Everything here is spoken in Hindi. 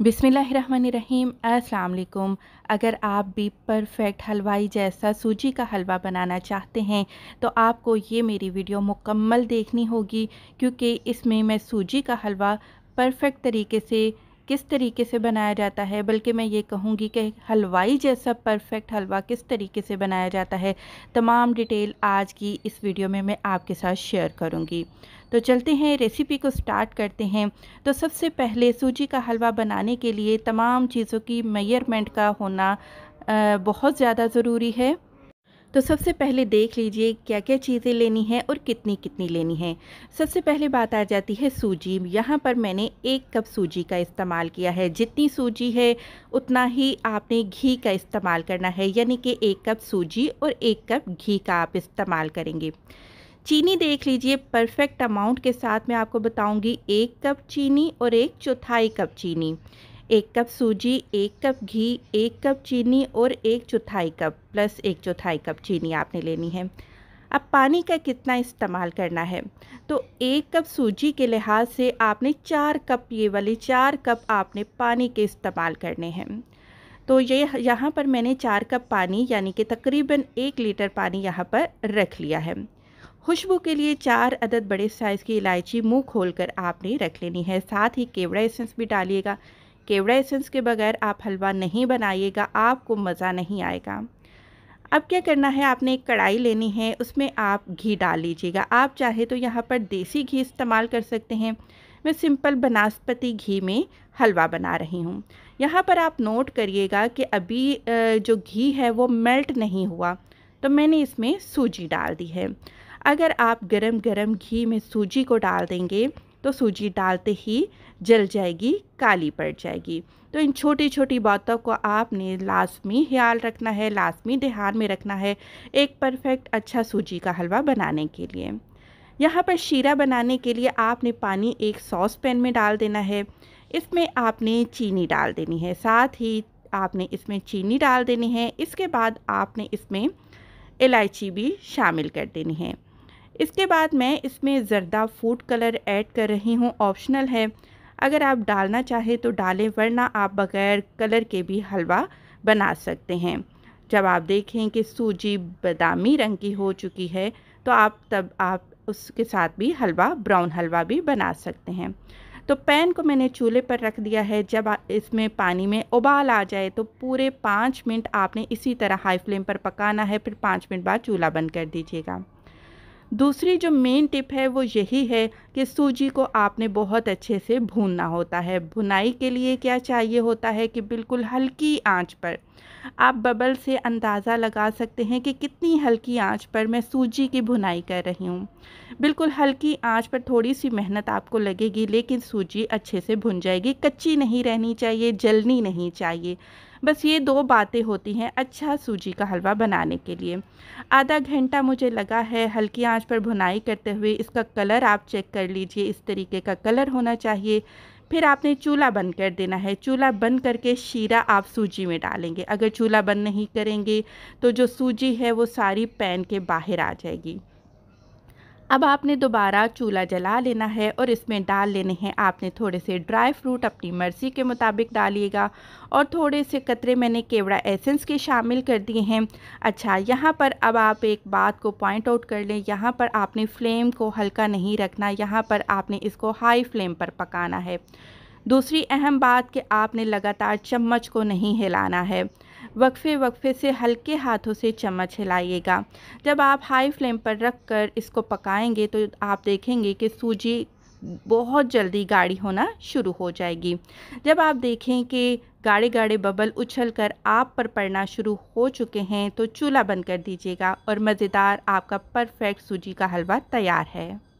बिसमीम अस्सलाम अगर आप भी परफेक्ट हलवाई जैसा सूजी का हलवा बनाना चाहते हैं तो आपको ये मेरी वीडियो मुकम्मल देखनी होगी क्योंकि इसमें मैं सूजी का हलवा परफेक्ट तरीके से किस तरीके से बनाया जाता है बल्कि मैं ये कहूँगी कि हलवाई जैसा परफेक्ट हलवा किस तरीके से बनाया जाता है तमाम डिटेल आज की इस वीडियो में मैं आपके साथ शेयर करूँगी तो चलते हैं रेसिपी को स्टार्ट करते हैं तो सबसे पहले सूजी का हलवा बनाने के लिए तमाम चीज़ों की मेयरमेंट का होना बहुत ज़्यादा ज़रूरी है तो सबसे पहले देख लीजिए क्या क्या चीज़ें लेनी है और कितनी कितनी लेनी है सबसे पहले बात आ जाती है सूजी यहाँ पर मैंने एक कप सूजी का इस्तेमाल किया है जितनी सूजी है उतना ही आपने घी का इस्तेमाल करना है यानी कि एक कप सूजी और एक कप घी का आप इस्तेमाल करेंगे चीनी देख लीजिए परफेक्ट अमाउंट के साथ मैं आपको बताऊंगी एक कप चीनी और एक चौथाई कप चीनी एक कप सूजी एक कप घी एक कप चीनी और एक चौथाई कप प्लस एक चौथाई कप चीनी आपने लेनी है अब पानी का कितना इस्तेमाल करना है तो एक कप सूजी के लिहाज से आपने चार कप ये वाले चार कप आपने पानी के इस्तेमाल करने हैं तो ये यहाँ पर मैंने चार कप पानी यानी कि तकरीबन एक लीटर पानी यहाँ पर रख लिया है खुशबू के लिए चार अदद बड़े साइज़ की इलायची मुंह खोलकर आपने रख लेनी है साथ ही केवड़ा एसेंस भी डालिएगा केवड़ा एसेंस के बगैर आप हलवा नहीं बनाइएगा आपको मज़ा नहीं आएगा अब क्या करना है आपने एक कढ़ाई लेनी है उसमें आप घी डाल लीजिएगा आप चाहे तो यहाँ पर देसी घी इस्तेमाल कर सकते हैं मैं सिंपल बनास्पति घी में हलवा बना रही हूँ यहाँ पर आप नोट करिएगा कि अभी जो घी है वो मेल्ट नहीं हुआ तो मैंने इसमें सूजी डाल दी है अगर आप गरम गरम घी में सूजी को डाल देंगे तो सूजी डालते ही जल जाएगी काली पड़ जाएगी तो इन छोटी छोटी बातों को आपने लाजमी ख्याल रखना है लाजमी ध्यान में रखना है एक परफेक्ट अच्छा सूजी का हलवा बनाने के लिए यहाँ पर शीरा बनाने के लिए आपने पानी एक सॉस पैन में डाल देना है इसमें आपने चीनी डाल देनी है साथ ही आपने इसमें चीनी डाल देनी है इसके बाद आपने इसमें इलायची भी शामिल कर देनी है इसके बाद मैं इसमें ज़रदा फूड कलर ऐड कर रही हूँ ऑप्शनल है अगर आप डालना चाहें तो डालें वरना आप बग़ैर कलर के भी हलवा बना सकते हैं जब आप देखें कि सूजी बादामी रंग की हो चुकी है तो आप तब आप उसके साथ भी हलवा ब्राउन हलवा भी बना सकते हैं तो पैन को मैंने चूल्हे पर रख दिया है जब इसमें पानी में उबाल आ जाए तो पूरे पाँच मिनट आपने इसी तरह हाई फ्लेम पर पकाना है फिर पाँच मिनट बाद चूल्हा बंद कर दीजिएगा दूसरी जो मेन टिप है वो यही है कि सूजी को आपने बहुत अच्छे से भूनना होता है भुनाई के लिए क्या चाहिए होता है कि बिल्कुल हल्की आंच पर आप बबल से अंदाज़ा लगा सकते हैं कि कितनी हल्की आंच पर मैं सूजी की भुनाई कर रही हूँ बिल्कुल हल्की आंच पर थोड़ी सी मेहनत आपको लगेगी लेकिन सूजी अच्छे से भुन जाएगी कच्ची नहीं रहनी चाहिए जलनी नहीं चाहिए बस ये दो बातें होती हैं अच्छा सूजी का हलवा बनाने के लिए आधा घंटा मुझे लगा है हल्की आंच पर भुनाई करते हुए इसका कलर आप चेक कर कर लीजिए इस तरीके का कलर होना चाहिए फिर आपने चूल्हा बंद कर देना है चूल्हा बंद करके शीरा आप सूजी में डालेंगे अगर चूल्हा बंद नहीं करेंगे तो जो सूजी है वो सारी पैन के बाहर आ जाएगी अब आपने दोबारा चूल्हा जला लेना है और इसमें डाल लेने हैं आपने थोड़े से ड्राई फ्रूट अपनी मर्ज़ी के मुताबिक डालिएगा और थोड़े से कतरे मैंने केवड़ा एसेंस के शामिल कर दिए हैं अच्छा यहाँ पर अब आप एक बात को पॉइंट आउट कर लें यहाँ पर आपने फ्लेम को हल्का नहीं रखना यहाँ पर आपने इसको हाई फ्लेम पर पकाना है दूसरी अहम बात कि आपने लगातार चम्मच को नहीं हिलाना है वक्फे वक्फे से हल्के हाथों से चम्मच हिलाइएगा जब आप हाई फ्लेम पर रख कर इसको पकाएंगे तो आप देखेंगे कि सूजी बहुत जल्दी गाढ़ी होना शुरू हो जाएगी जब आप देखें कि गाढ़े गाढ़े बबल उछल कर आप पर पड़ना शुरू हो चुके हैं तो चूल्हा बंद कर दीजिएगा और मज़ेदार आपका परफेक्ट सूजी का हलवा तैयार है